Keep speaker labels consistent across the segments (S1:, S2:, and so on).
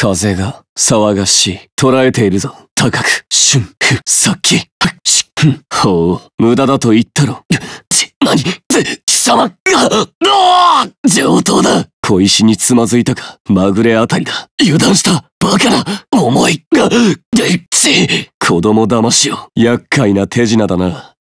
S1: 風が騒がしい。捉えているぞ。高く、瞬、ふ、さっき、は、し、ふ、ほう、無駄だと言ったろ。ち、なに、ぜ、貴様、が、あ上等だ小石につまずいたか、まぐれあたりだ。油断した、バカな、思い、が、で、ち、子供騙しを、厄介な手品だな。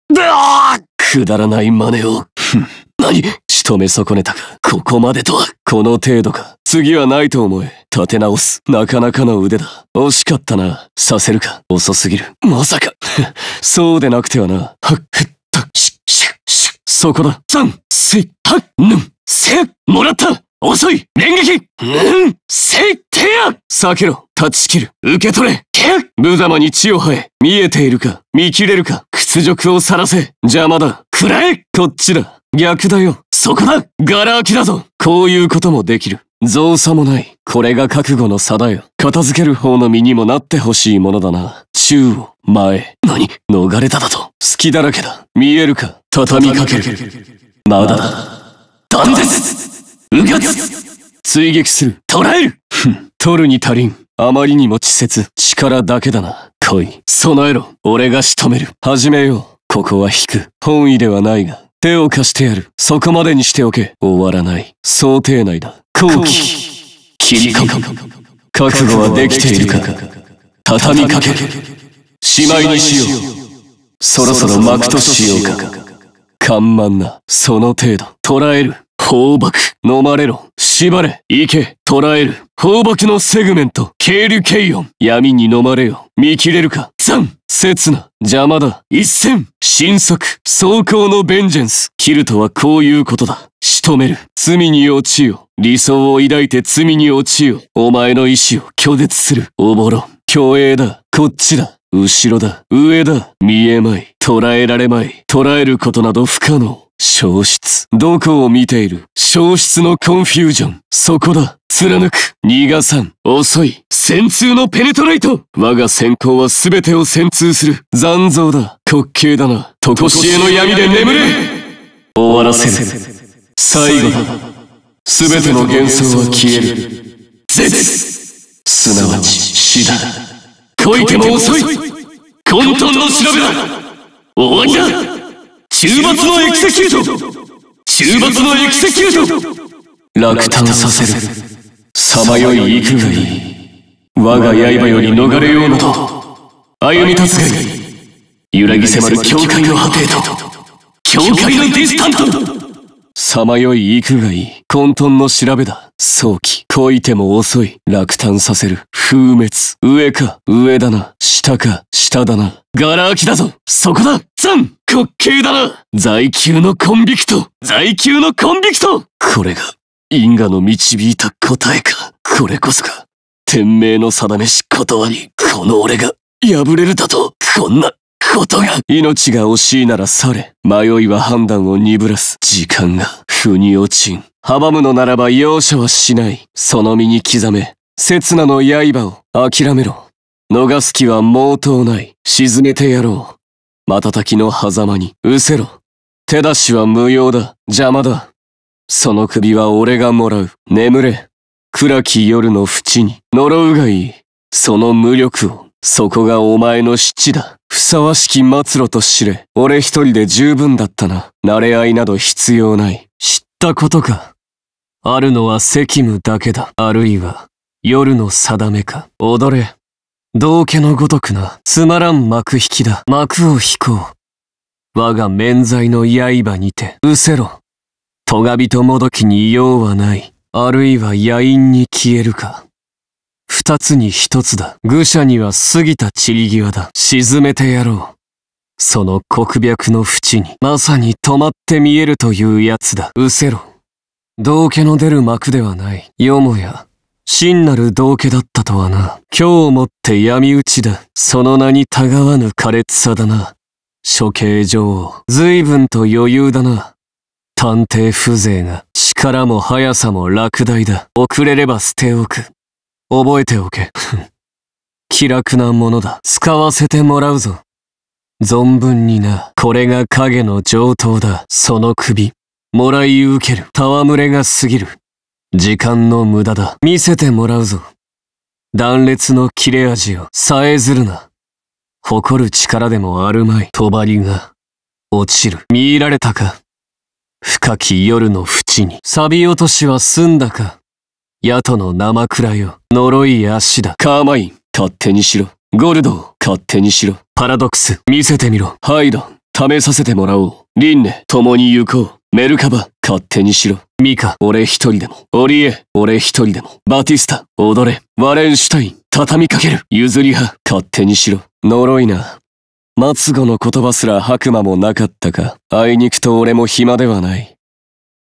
S1: くだらない真似を。何仕留め損ねたか。ここまでとは、この程度か。次はないと思え。立て直す。なかなかの腕だ。惜しかったな。させるか。遅すぎる。まさか。そうでなくてはな。はっ、ふっと、し、し、し、そこだ。さん、せい、はっ、ぬん、せ、もらった遅い連撃うん、せい、てや避けろ断ち切る受け取れけ無様に血を生え見えているか見切れるか屈辱を晒せ邪魔だくらえこっちだ逆だよ。そこだガラ空きだぞこういうこともできる。造作もない。これが覚悟の差だよ。片付ける方の身にもなってほしいものだな。宙を、前。何逃れただと。隙だらけだ。見えるか
S2: 畳みかける。まだだ。
S1: 断絶うがつ追撃する。捕らえるふん。取るに足りん。あまりにも稚拙。力だけだな。来い。備えろ。俺が仕留める。始めよう。ここは引く。本意ではないが。手を貸してやる。そこまでにしておけ。終わらない。想定内だ。後期。切りかか。覚悟はできているか。畳みかけしまいにしよう。そろそろ幕としようか。緩慢な。その程度。捕らえる。放爆。飲まれろ。縛れ。行け。捕らえる。放牧のセグメント、軽イ軽音。闇に飲まれよ。見切れるか。三、刹那、邪魔だ。一戦、新作、走行のベンジェンス。キルトはこういうことだ。仕留める。罪に落ちよ。理想を抱いて罪に落ちよ。お前の意志を拒絶する。おぼろ。虚栄だ。こっちだ。後ろだ。上だ。見えまい。捉えられまい。捉えることなど不可能。消失。どこを見ている消失のコンフュージョン。そこだ。貫く。逃がさん。遅い。戦通のペネトライト我が先行は全てを戦通する。残像だ。滑稽だな。とこしえの闇で眠れ終わらせる。最後だ。全ての幻想は消える。絶すなわち死だ。こいても遅い混沌の調べだ終わりだ終末のエキセキュート終末のエキセキュート落胆させるさまよい幾がに我が刃より逃れようのと歩み立つがいい。揺らぎ迫る境界の果てと境界のディスタントさまよい幾がいい混沌の調べだ早期、こいても遅い、落胆させる、風滅、上か、上だな、下か、下だな、ガラ空きだぞそこだ残滑稽だな在級のコンビクト在級のコンビクトこれが、因果の導いた答えか。これこそが、天命の定めし断り、この俺が、破れるだと、こんな、ことが命が惜しいなら去れ。迷いは判断を鈍らす。時間が、腑に落ちん。阻むのならば容赦はしない。その身に刻め、刹那の刃を諦めろ。逃す気は毛頭ない。沈めてやろう。瞬きの狭間に、失せろ。手出しは無用だ。邪魔だ。その首は俺がもらう。眠れ。暗き夜の淵に、呪うがいい。その無力を、そこがお前の七だ。ふさわしき末路と知れ。俺一人で十分だったな。慣れ合いなど必要ない。知ったことか。あるのは責務だけだ。あるいは、夜の定めか。踊れ。道家のごとくな、つまらん幕引きだ。幕を引こう。我が免罪の刃にて、失せろ。とがびともどきに用はない。あるいは野陰に消えるか。二つに一つだ。愚者には過ぎた散り際だ。沈めてやろう。その黒白の淵に、まさに止まって見えるというやつだ。失せろ。道家の出る幕ではない。よもや、真なる道家だったとはな。今日をもって闇討ちだ。その名にたがわぬ苛烈さだな。処刑女王、随分と余裕だな。探偵風情が、力も速さも落第だ。遅れれば捨ておく。覚えておけ。気楽なものだ。使わせてもらうぞ。存分にな。これが影の上等だ。その首、もらい受ける。戯れが過ぎる。時間の無駄だ。見せてもらうぞ。断裂の切れ味をさえずるな。誇る力でもあるまい。帳が落ちる。見入られたか。深き夜の淵に。錆び落としは済んだか。宿の生くらよ。呪い足だ。カーマイン、勝手にしろ。ゴルドー、勝手にしろ。パラドックス、見せてみろ。ハイドン、試させてもらおう。輪廻、共に行こう。メルカバ、勝手にしろ。ミカ、俺一人でも。オリエ、俺一人でも。バティスタ、踊れ。ワレンシュタイン、畳みかける。譲り派、勝手にしろ。呪いな。末後の言葉すら白馬もなかったか。あいにくと俺も暇ではない。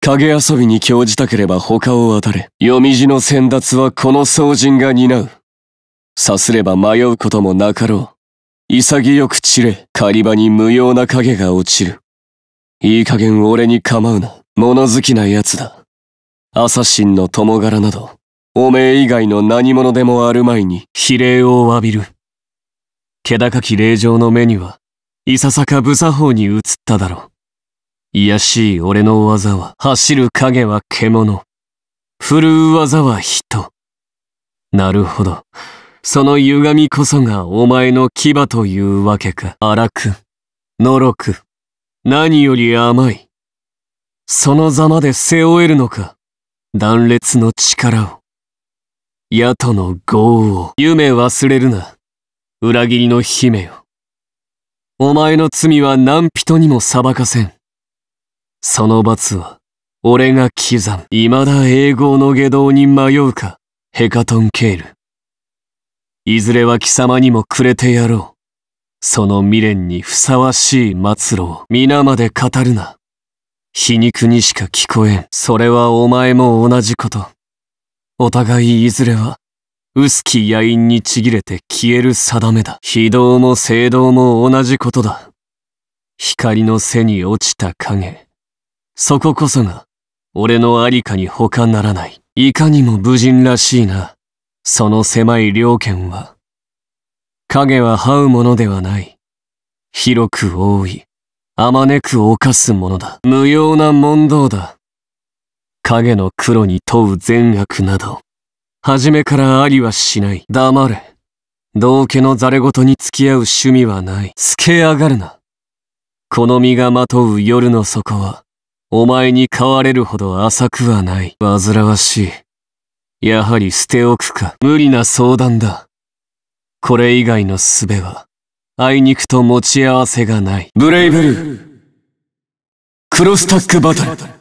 S1: 影遊びに興じたければ他を当たれ。読み字の先達はこの僧人が担う。さすれば迷うこともなかろう。潔く散れ、狩り場に無用な影が落ちる。いい加減俺に構うな。物好きな奴だ。アサシンの友柄など、おめえ以外の何者でもある前に比例を詫びる。気高き霊場の目には、いささか無作法に移っただろう。癒しい俺の技は、走る影は獣。振るう技は人。なるほど。その歪みこそがお前の牙というわけか。荒く、のろく。何より甘い。そのざまで背負えるのか。断裂の力を。矢との業を。夢忘れるな。裏切りの姫よ。お前の罪は何人にも裁かせん。その罰は、俺が刻む。未だ英語の下道に迷うか、ヘカトンケール。いずれは貴様にもくれてやろう。その未練にふさわしい末路を皆まで語るな。皮肉にしか聞こえん。それはお前も同じこと。お互いいずれは、薄き野因にちぎれて消える定めだ。非道も正道も同じことだ。光の背に落ちた影。そここそが、俺のありかに他ならない。いかにも無人らしいな。その狭い猟犬は、影は這うものではない。広く覆い、あまねく犯すものだ。無用な問答だ。影の黒に問う善悪など、初めからありはしない。黙れ。道家のザれ言に付き合う趣味はない。つけ上がるな。この身がまとう夜の底は、お前に変われるほど浅くはない。煩わしい。やはり捨ておくか。無理な相談だ。これ以外の術は、あいにくと持ち合わせがない。ブレイブルー、クロスタックバトル。